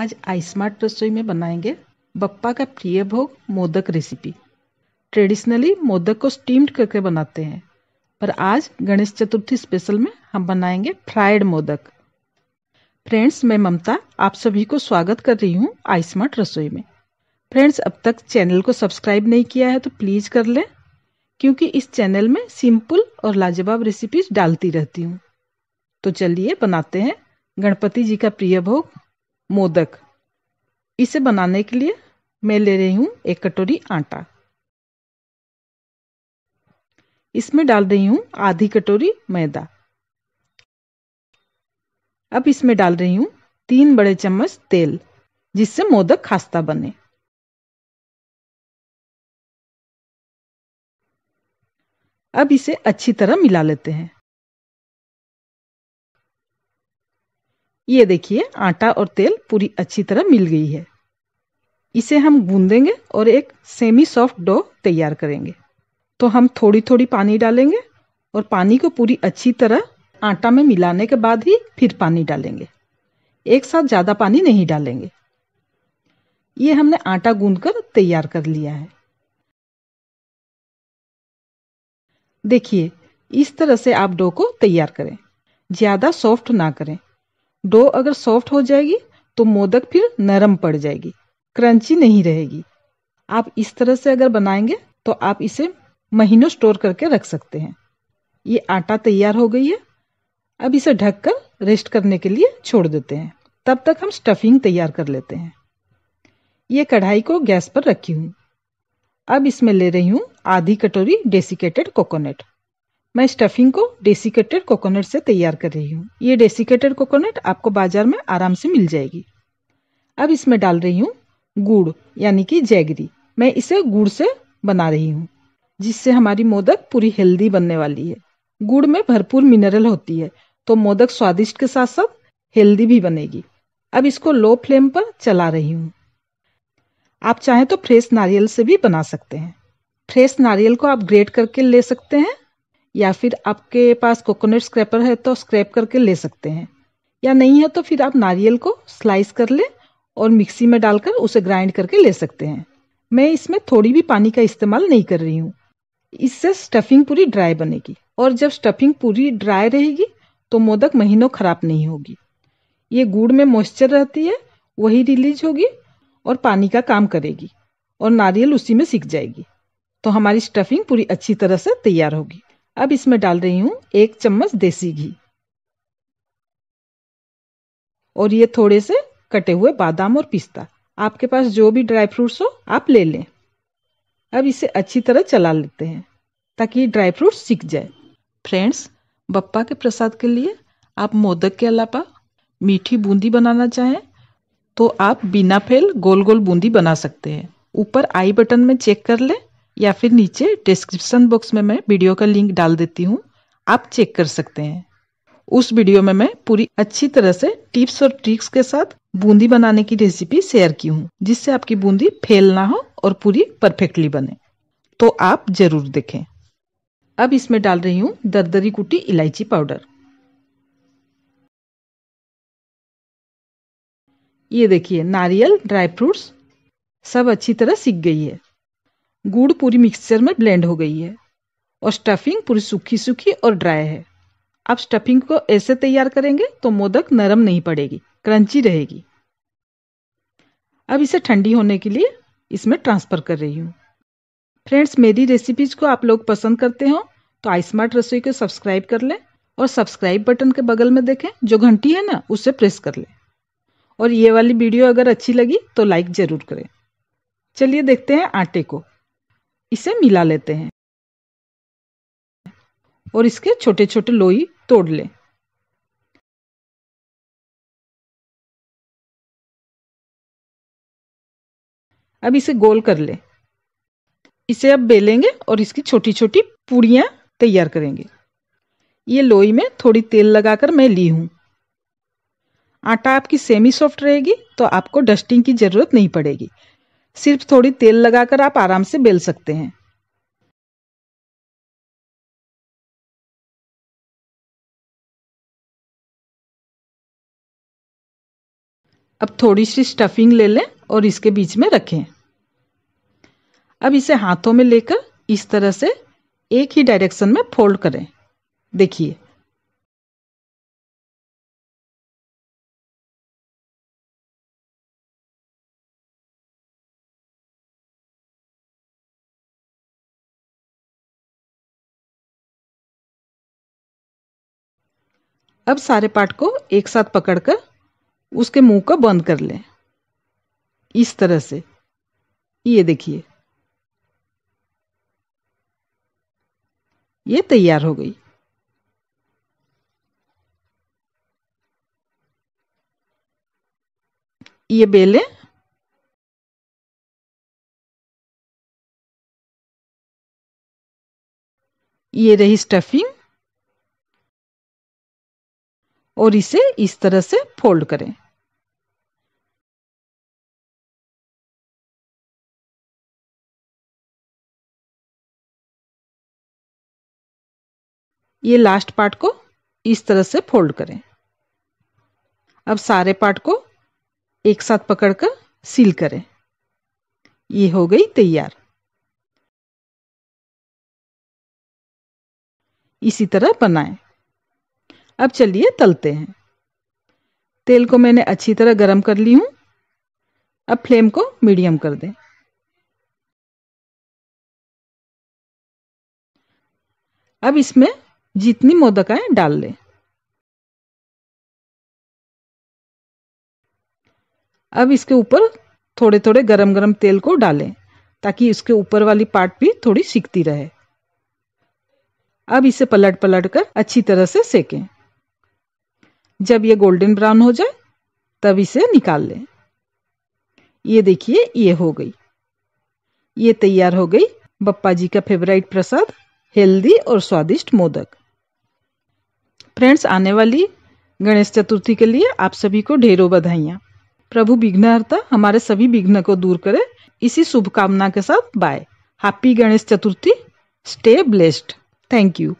आज आई स्मार्ट रसोई में बनाएंगे बप्पा का प्रिय भोग मोदक रेसिपी ट्रेडिशनली मोदक को स्टीम्ड करके बनाते हैं पर आज गणेश चतुर्थी स्पेशल में हम बनाएंगे फ्राइड मोदक फ्रेंड्स मैं ममता आप सभी को स्वागत कर रही हूँ आई स्मार्ट रसोई में फ्रेंड्स अब तक चैनल को सब्सक्राइब नहीं किया है तो प्लीज़ कर लें क्योंकि इस चैनल में सिंपल और लाजवाब रेसिपीज डालती रहती हूँ तो चलिए बनाते हैं गणपति जी का प्रिय भोग मोदक इसे बनाने के लिए मैं ले रही हूँ एक कटोरी आटा इसमें डाल रही हूँ आधी कटोरी मैदा अब इसमें डाल रही हूँ तीन बड़े चम्मच तेल जिससे मोदक खास्ता बने अब इसे अच्छी तरह मिला लेते हैं ये देखिए आटा और तेल पूरी अच्छी तरह मिल गई है इसे हम गूंदेंगे और एक सेमी सॉफ्ट डो तैयार करेंगे तो हम थोड़ी थोड़ी पानी डालेंगे और पानी को पूरी अच्छी तरह आटा में मिलाने के बाद ही फिर पानी डालेंगे एक साथ ज़्यादा पानी नहीं डालेंगे ये हमने आटा गूंद कर तैयार कर लिया है देखिए इस तरह से आप डो को तैयार करें ज़्यादा सॉफ्ट ना करें डो अगर सॉफ्ट हो जाएगी तो मोदक फिर नरम पड़ जाएगी क्रंची नहीं रहेगी आप इस तरह से अगर बनाएंगे तो आप इसे महीनों स्टोर करके रख सकते हैं ये आटा तैयार हो गई है अब इसे ढककर रेस्ट करने के लिए छोड़ देते हैं तब तक हम स्टफिंग तैयार कर लेते हैं ये कढ़ाई को गैस पर रखी हूँ अब इसमें ले रही हूँ आधी कटोरी डेसिकेटेड कोकोनट मैं स्टफिंग को डेसिकेटेड कोकोनट से तैयार कर रही हूँ ये डेसिकेटेड कोकोनट आपको बाजार में आराम से मिल जाएगी अब इसमें डाल रही हूँ गुड़ यानी कि जैगरी मैं इसे गुड़ से बना रही हूँ जिससे हमारी मोदक पूरी हेल्दी बनने वाली है गुड़ में भरपूर मिनरल होती है तो मोदक स्वादिष्ट के साथ साथ हेल्दी भी बनेगी अब इसको लो फ्लेम पर चला रही हूँ आप चाहें तो फ्रेश नारियल से भी बना सकते हैं फ्रेश नारियल को आप ग्रेट करके ले सकते हैं या फिर आपके पास कोकोनट स्क्रैपर है तो स्क्रैप करके ले सकते हैं या नहीं है तो फिर आप नारियल को स्लाइस कर लें और मिक्सी में डालकर उसे ग्राइंड करके ले सकते हैं मैं इसमें थोड़ी भी पानी का इस्तेमाल नहीं कर रही हूँ इससे स्टफिंग पूरी ड्राई बनेगी और जब स्टफिंग पूरी ड्राई रहेगी तो मोदक महीनों खराब नहीं होगी ये गुड़ में मॉइस्चर रहती है वही रिलीज होगी और पानी का काम करेगी और नारियल उसी में सीख जाएगी तो हमारी स्टफिंग पूरी अच्छी तरह से तैयार होगी अब इसमें डाल रही हूँ एक चम्मच देसी घी और ये थोड़े से कटे हुए बादाम और पिस्ता आपके पास जो भी ड्राई फ्रूट्स हो आप ले लें अब इसे अच्छी तरह चला लेते हैं ताकि ड्राई फ्रूट सीख जाए फ्रेंड्स बप्पा के प्रसाद के लिए आप मोदक के अलावा मीठी बूंदी बनाना चाहें तो आप बिना फेल गोल गोल बूंदी बना सकते हैं ऊपर आई बटन में चेक कर लें या फिर नीचे डिस्क्रिप्सन बॉक्स में मैं वीडियो का लिंक डाल देती हूँ आप चेक कर सकते हैं उस वीडियो में मैं पूरी अच्छी तरह से टिप्स और ट्रिक्स के साथ बूंदी बनाने की रेसिपी शेयर की हूँ जिससे आपकी बूंदी फेल ना हो और पूरी परफेक्टली बने तो आप जरूर देखें अब इसमें डाल रही हूँ दरदरी कुटी इलायची पाउडर ये देखिए नारियल ड्राई फ्रूट्स सब अच्छी तरह सीख गई है गुड़ पूरी मिक्सचर में ब्लेंड हो गई है और स्टफिंग पूरी सूखी सूखी और ड्राई है आप स्टफिंग को ऐसे तैयार करेंगे तो मोदक नरम नहीं पड़ेगी क्रंची रहेगी अब इसे ठंडी होने के लिए इसमें ट्रांसफ़र कर रही हूँ फ्रेंड्स मेरी रेसिपीज़ को आप लोग पसंद करते हो तो आई स्मार्ट रसोई को सब्सक्राइब कर लें और सब्सक्राइब बटन के बगल में देखें जो घंटी है ना उसे प्रेस कर लें और ये वाली वीडियो अगर अच्छी लगी तो लाइक ज़रूर करें चलिए देखते हैं आटे को इसे मिला लेते हैं और इसके छोटे छोटे लोई तोड़ लें अब इसे गोल कर ले इसे अब बेलेंगे और इसकी छोटी छोटी पूड़ियां तैयार करेंगे ये लोई में थोड़ी तेल लगाकर मैं ली हूं आटा आपकी सेमी सॉफ्ट रहेगी तो आपको डस्टिंग की ज़रूरत नहीं पड़ेगी सिर्फ थोड़ी तेल लगाकर आप आराम से बेल सकते हैं अब थोड़ी सी स्टफिंग ले लें और इसके बीच में रखें अब इसे हाथों में लेकर इस तरह से एक ही डायरेक्शन में फोल्ड करें देखिए अब सारे पार्ट को एक साथ पकड़कर उसके मुंह को बंद कर लें इस तरह से ये देखिए ये तैयार हो गई ये बेलें ये रही स्टफिंग और इसे इस तरह से फोल्ड करें ये लास्ट पार्ट को इस तरह से फोल्ड करें अब सारे पार्ट को एक साथ पकड़कर सील करें ये हो गई तैयार इसी तरह बनाएं अब चलिए तलते हैं तेल को मैंने अच्छी तरह गर्म कर ली हूं अब फ्लेम को मीडियम कर दें अब इसमें जितनी मोदकाएं डाल लें अब इसके ऊपर थोड़े थोड़े गरम गरम तेल को डालें ताकि इसके ऊपर वाली पार्ट भी थोड़ी सिकती रहे अब इसे पलट पलट कर अच्छी तरह से सेकें जब ये गोल्डन ब्राउन हो जाए तब इसे निकाल लें ये देखिए ये हो गई ये तैयार हो गई बप्पा जी का फेवरेट प्रसाद हेल्दी और स्वादिष्ट मोदक फ्रेंड्स आने वाली गणेश चतुर्थी के लिए आप सभी को ढेरों बधाइयाँ प्रभु विघ्नहर्ता हमारे सभी विघ्न को दूर करे इसी शुभकामना के साथ bye happy Ganesh Chaturthi stay blessed thank you